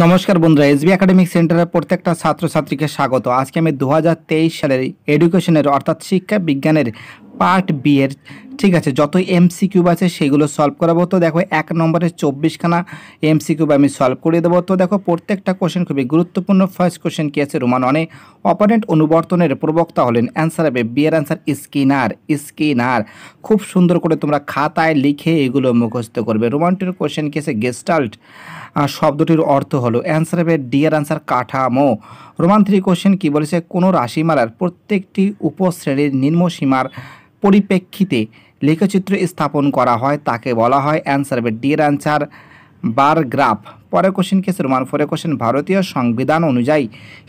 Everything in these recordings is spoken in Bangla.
নমস্কার বন্ধুরা বি একাডেমিক সেন্টারের প্রত্যেকটা ছাত্রছাত্রীকে স্বাগত আজকে আমি দু সালের এডুকেশনের অর্থাৎ শিক্ষা বিজ্ঞানের পার্ট বি এর ঠিক আছে যতই এমসি কিউব আছে সেগুলো সলভ করাবো তো দেখো এক নম্বরে চব্বিশখানা এমসি কিউব আমি সলভ করে দেবো তো দেখো প্রত্যেকটা কোশ্চেন খুবই গুরুত্বপূর্ণ ফার্স্ট কোশ্চেন কী আছে রোমান অনেক অপারেন্ট অনুবর্তনের প্রবক্তা হলেন অ্যান্সার হবে বিয়ের অ্যান্সার স্কিনার স্কিনার খুব সুন্দর করে তোমরা খাতায় লিখে এগুলো মুখস্থ করবে রোমানটির কোশ্চেন কী আছে গেস্টাল্ট শব্দটির অর্থ হলো অ্যান্সার হবে ডিয়ার অ্যান্সার কাঠামো রোমান থ্রি কোশ্চেন কী বলেছে কোনো রাশিমালার প্রত্যেকটি উপশ্রেণীর নিম্নসীমার পরিপ্রেক্ষিতে লেখচিত্র স্থাপন করা হয় তাকে বলা হয় অ্যান্সার বা অ্যান্সার বার গ্রাফ পরে কোশ্চেন কেসের মান পরে কোশ্চেন ভারতীয় সংবিধান অনুযায়ী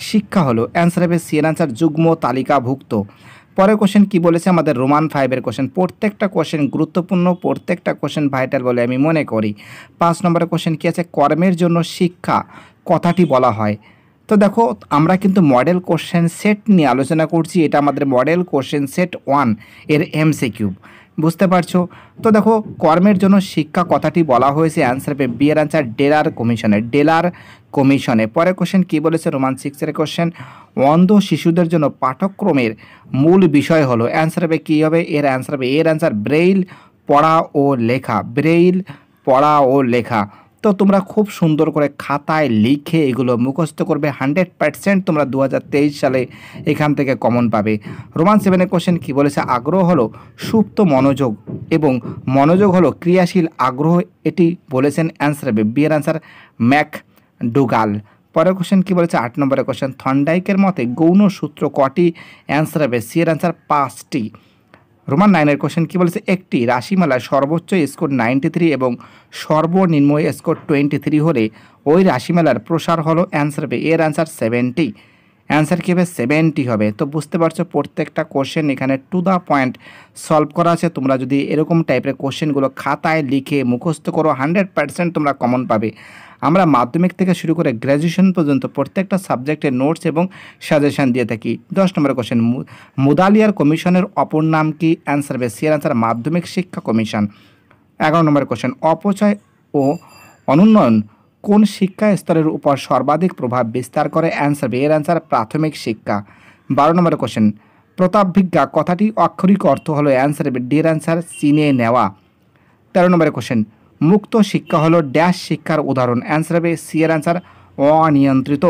শিক্ষা হলো অ্যান্সার হবে সিএন অ্যান্সার যুগ্ম তালিকাভুক্ত পরে কোশ্চেন কি বলেছে আমাদের রোমান ফাইভের কোশ্চেন প্রত্যেকটা কোশ্চেন গুরুত্বপূর্ণ প্রত্যেকটা কোশ্চেন ভাইটাল বলে আমি মনে করি পাঁচ নম্বরের কোশ্চেন কী আছে কর্মের জন্য শিক্ষা কথাটি বলা হয় তো দেখো আমরা কিন্তু মডেল কোশ্চেন সেট নিয়ে আলোচনা করছি এটা আমাদের মডেল কোশ্চেন সেট ওয়ান এর এমসি কিউব বুঝতে পারছো তো দেখো কর্মের জন্য শিক্ষা কথাটি বলা হয়েছে অ্যান্সার পে বিয়ের অ্যান্সার ডেলার কমিশনে ডেলার কমিশনে পরে কোশ্চেন কী বলেছে রোমান সিক্সের কোশ্চেন অন্ধ শিশুদের জন্য পাঠক্রমের মূল বিষয় হলো অ্যান্সার পে কী হবে এর অ্যান্সার পে এর অ্যান্সার ব্রেইল পড়া ও লেখা ব্রেইল পড়া ও লেখা তো তোমরা খুব সুন্দর করে খাতায় লিখে এগুলো মুখস্থ করবে হান্ড্রেড পার্সেন্ট তোমরা দু সালে এখান থেকে কমন পাবে রোমান সেভেনের কোশ্চেন কী বলেছে আগ্রহ হলো সুপ্ত মনোযোগ এবং মনোযোগ হলো ক্রিয়াশীল আগ্রহ এটি বলেছেন অ্যান্সার হবে বিয়ের অ্যান্সার ম্যাক ডুগাল পরের কোশ্চেন কী বলেছে আট নম্বরের কোশ্চেন থন্ডাইকের মতে গৌণ সূত্র কটি অ্যান্সার হবে সিয়ের অ্যান্সার পাঁচটি রোমান নাইনের কোশ্চেন কী বলেছে একটি রাশিমালায় সর্বোচ্চ স্কোর নাইনটি থ্রি এবং সর্বনিম্ন স্কোর টোয়েন্টি থ্রি হলে ওই রাশিমেলার প্রসার হলো অ্যান্সার পে এর অ্যান্সার সেভেন্টি অ্যান্সার কী হবে সেভেন্টি হবে তো বুঝতে পারছো প্রত্যেকটা কোশ্চেন এখানে টু দ্য পয়েন্ট সলভ করা আছে তোমরা যদি এরকম টাইপের কোশ্চেনগুলো খাতায় লিখে মুখস্থ করো হান্ড্রেড পার্সেন্ট তোমরা কমন পাবে আমরা মাধ্যমিক থেকে শুরু করে গ্র্যাজুয়েশন পর্যন্ত প্রত্যেকটা সাবজেক্টের নোটস এবং সাজেশান দিয়ে থাকি দশ নম্বর কোশ্চেন মুদালিয়ার কমিশনের অপর নাম কি অ্যান্সার হবে সিয়ার অ্যান্সার মাধ্যমিক শিক্ষা কমিশন এগারো নম্বর কোশ্চেন অপচয় ও অনুন্নয়ন কোন শিক্ষা স্তরের উপর সর্বাধিক প্রভাব বিস্তার করে অ্যান্সার বি এর অ্যান্সার প্রাথমিক শিক্ষা বারো নম্বর কোশ্চেন প্রতাপভিজ্ঞা কথাটি আক্ষরিক অর্থ হলো অ্যান্সার বি এর অ্যান্সার চিনে নেওয়া তেরো নম্বর কোশ্চেন মুক্ত শিক্ষা হলো ড্যাশ শিক্ষার উদাহরণ অ্যান্সার হবে সি এর অ্যান্সার অনিয়ন্ত্রিত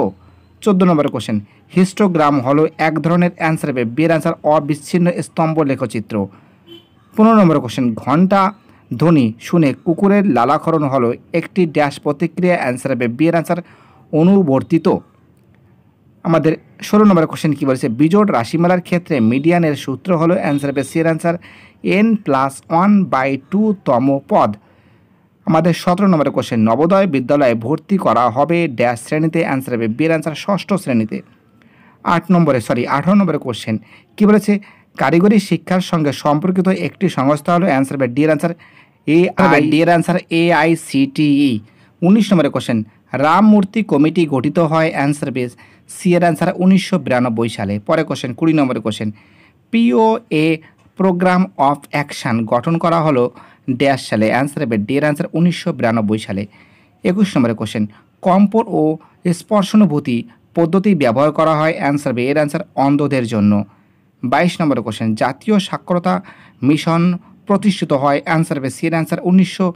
চোদ্দ নম্বর কোশ্চেন হিস্টোগ্রাম হলো এক ধরনের অ্যান্সার হবে বিয়ের অ্যান্সার অবিচ্ছিন্ন স্তম্ভ লেখচিত্র পনেরো নম্বর কোশ্চেন ঘন্টা ধ্বনি শুনে কুকুরের লালাক্ষরণ হলো একটি ড্যাশ প্রতিক্রিয়া অ্যান্সার হবে বিয়ের অ্যান্সার অনুবর্তিত আমাদের ষোলো নম্বর কোশ্চেন কী বলেছে বিজোড় রাশিমালার ক্ষেত্রে মিডিয়ানের সূত্র হলো অ্যান্সার হবে সিয়ের answer n plus one by two তম পদ আমাদের সতেরো নম্বর কোশ্চেন নবোদয় বিদ্যালয়ে ভর্তি করা হবে ড্যাশ শ্রেণীতে অ্যান্সার হবে বিয়ের অ্যান্সার ষষ্ঠ শ্রেণীতে আট নম্বরে সরি আঠারো নম্বরের কোশ্চেন কী বলেছে কারিগরি শিক্ষার সঙ্গে সম্পর্কিত একটি সংস্থা হলো অ্যান্সার বাই ডিয়ার অ্যান্সার এ আই ডিয়ার answer A I C T E উনিশ নম্বরের কোশ্চেন রামমূর্তি কমিটি গঠিত হয় অ্যান্সার বেস সি এর অ্যান্সার উনিশশো বিরানব্বই সালে পরে কোশ্চেন কুড়ি নম্বরের question P O A programme of action গঠন করা হলো ড্যাশ সালে অ্যান্সার হবে ডিয়ার অ্যান্সার উনিশশো বিরানব্বই সালে একুশ নম্বরের কোশ্চেন কম্পন ও স্পর্শানুভূতি পদ্ধতি ব্যবহার করা হয় অ্যান্সার বে এর অ্যান্সার অন্ধদের জন্য বাইশ নম্বর কোশ্চেন জাতীয় সাক্ষরতা মিশন প্রতিষ্ঠিত হয় অ্যান্সার হবে সির অ্যান্সার উনিশশো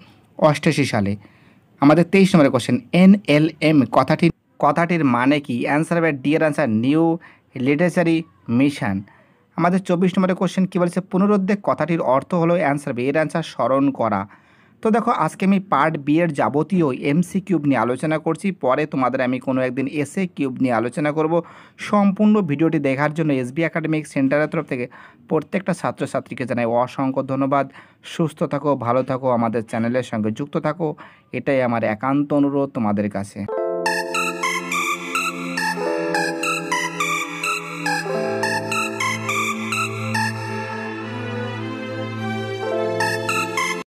অষ্টাশি সালে আমাদের তেইশ নম্বরের কোশ্চেন এন এল এম কথাটি কথাটির মানে কি অ্যান্সার হবে ডিয়ার অ্যান্সার নিউ লিটারেচারি মিশন আমাদের চব্বিশ নম্বরের কোশ্চেন কী বলেছে পুনরুদ্ধে কথাটির অর্থ হলো অ্যান্সার হবে এর অ্যান্সার স্মরণ করা তো দেখো আজকে আমি পার্ট বি এর যাবতীয় এমসি কিউব নিয়ে আলোচনা করছি পরে তোমাদের আমি কোনো একদিন এসএ কিউব নিয়ে আলোচনা করব সম্পূর্ণ ভিডিওটি দেখার জন্য এসবি একাডেমিক সেন্টারের তরফ থেকে প্রত্যেকটা ছাত্রছাত্রীকে জানাই অসংখ্য ধন্যবাদ সুস্থ থাকো ভালো থাকো আমাদের চ্যানেলের সঙ্গে যুক্ত থাকো এটাই আমার একান্ত অনুরোধ তোমাদের কাছে